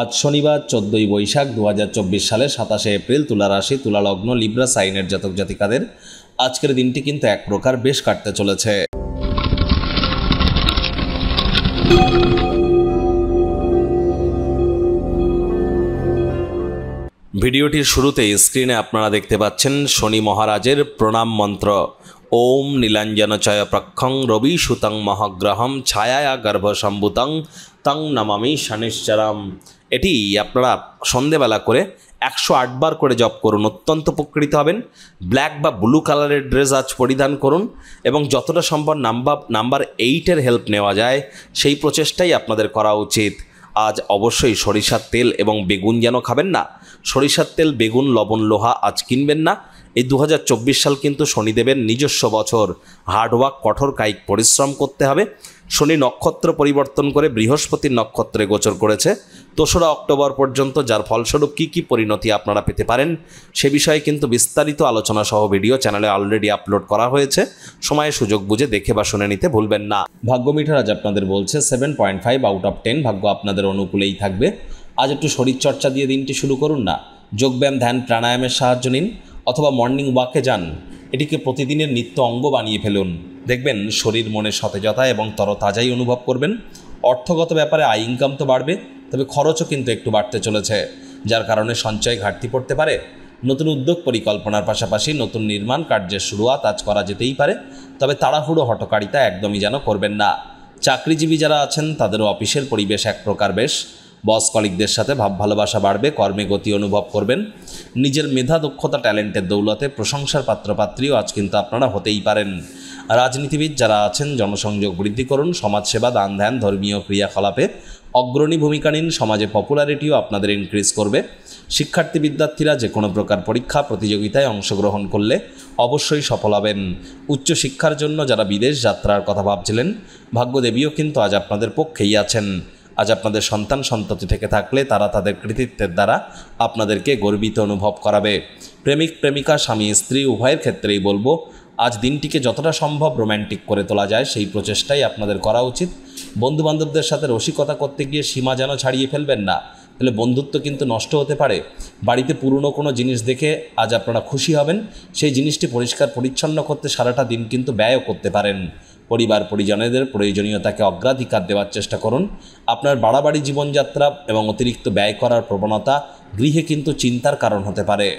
আজ শনিবার চোদ্দই বৈশাখ দু সালে সাতাশে এপ্রিল তুলা রাশি তুলালগ্ন লিব্রা সাইনের জাতক জাতিকাদের আজকের দিনটি কিন্তু এক প্রকার বেশ কাটতে চলেছে ভিডিওটির শুরুতে স্ক্রিনে আপনারা দেখতে পাচ্ছেন শনি মহারাজের প্রণাম মন্ত্র ওম নীলাঞ্জনচয় প্রক্ষং রবি সুতং মহগ্রহম ছায়া গর্ভ সম্ভুতং তং নামামি শনিশ্চরম এটি আপনারা সন্ধেবেলা করে একশো আটবার করে জপ করুন অত্যন্ত উপকৃত হবেন ব্ল্যাক বা ব্লু কালারের ড্রেস আজ পরিধান করুন এবং যতটা সম্ভব নাম্বার নাম্বার এইটের হেল্প নেওয়া যায় সেই প্রচেষ্টাই আপনাদের করা উচিত আজ অবশ্যই সরিষার তেল এবং বেগুন যেন খাবেন না সরিষার তেল বেগুন লবণ লোহা আজ কিনবেন না এই দু সাল কিন্তু শনিদেবের নিজস্ব বছর হার্ডওয়ার্ক কঠোর কায়িক পরিশ্রম করতে হবে শনি নক্ষত্র পরিবর্তন করে বৃহস্পতির নক্ষত্রে গোচর করেছে দোসরা অক্টোবর পর্যন্ত যার ফলস্বরূপ কি কি পরিণতি আপনারা পেতে পারেন সে বিষয়ে কিন্তু বিস্তারিত আলোচনা সহ ভিডিও চ্যানেলে অলরেডি আপলোড করা হয়েছে সময়ে সুযোগ বুঝে দেখে বা শুনে নিতে ভুলবেন না ভাগ্য মিঠার আজ আপনাদের বলছে seven point five out of ten ভাগ্য আপনাদের অনুকূলেই থাকবে আজ একটু শরীরচর্চা দিয়ে দিনটি শুরু করুন না যোগব্যায়াম ধ্যান প্রাণায়ামের সাহায্য নিন অথবা মর্নিং ওয়াকে যান এটিকে প্রতিদিনের নিত্য অঙ্গ বানিয়ে ফেলুন দেখবেন শরীর মনে সতেজতা এবং তরতাজাই অনুভব করবেন অর্থগত ব্যাপারে আয় ইনকাম তো বাড়বে তবে খরচও কিন্তু একটু বাড়তে চলেছে যার কারণে সঞ্চয় ঘাটতি পড়তে পারে নতুন উদ্যোগ পরিকল্পনার পাশাপাশি নতুন নির্মাণ কার্যের শুরুয়াত আজ করা যেতেই পারে তবে তাড়াহুড়ো হটকারিতা একদমই যেন করবেন না চাকরিজীবী যারা আছেন তাদেরও অফিসের পরিবেশ এক প্রকার বেশ বস কলিকদের সাথে ভাব ভালোবাসা বাড়বে কর্মে গতি অনুভব করবেন নিজের মেধা দক্ষতা ট্যালেন্টের দৌলতে প্রশংসার পাত্রপাত্রীও আজ কিন্তু আপনারা হতেই পারেন রাজনীতিবিদ যারা আছেন জনসংযোগ বৃদ্ধি করুন সমাজসেবা দান ধ্যান ধর্মীয় ক্রিয়াকলাপে অগ্রণী ভূমিকা নিন সমাজে পপুলারিটিও আপনাদের ইনক্রিজ করবে শিক্ষার্থী বিদ্যার্থীরা যে কোনো প্রকার পরীক্ষা প্রতিযোগিতায় অংশগ্রহণ করলে অবশ্যই সফল হবেন উচ্চশিক্ষার জন্য যারা বিদেশ যাত্রার কথা ভাবছিলেন ভাগ্যদেবীও কিন্তু আজ আপনাদের পক্ষেই আছেন আজ আপনাদের সন্তান সন্ততি থেকে থাকলে তারা তাদের কৃতিত্বের দ্বারা আপনাদেরকে গর্বিত অনুভব করাবে প্রেমিক প্রেমিকা স্বামী স্ত্রী উভয়ের ক্ষেত্রেই বলবো আজ দিনটিকে যতটা সম্ভব রোম্যান্টিক করে তোলা যায় সেই প্রচেষ্টাই আপনাদের করা উচিত বন্ধুবান্ধবদের সাথে রসিকতা করতে গিয়ে সীমা যেন ছাড়িয়ে ফেলবেন না তাহলে বন্ধুত্ব কিন্তু নষ্ট হতে পারে বাড়িতে পুরনো কোনো জিনিস দেখে আজ আপনারা খুশি হবেন সেই জিনিসটি পরিষ্কার পরিচ্ছন্ন করতে সারাটা দিন কিন্তু ব্যয় করতে পারেন পরিবার পরিজনেদের প্রয়োজনীয়তাকে অগ্রাধিকার দেওয়ার চেষ্টা করুন আপনার বাড়াবাড়ি জীবনযাত্রা এবং অতিরিক্ত ব্যয় করার প্রবণতা গৃহে কিন্তু চিন্তার কারণ হতে পারে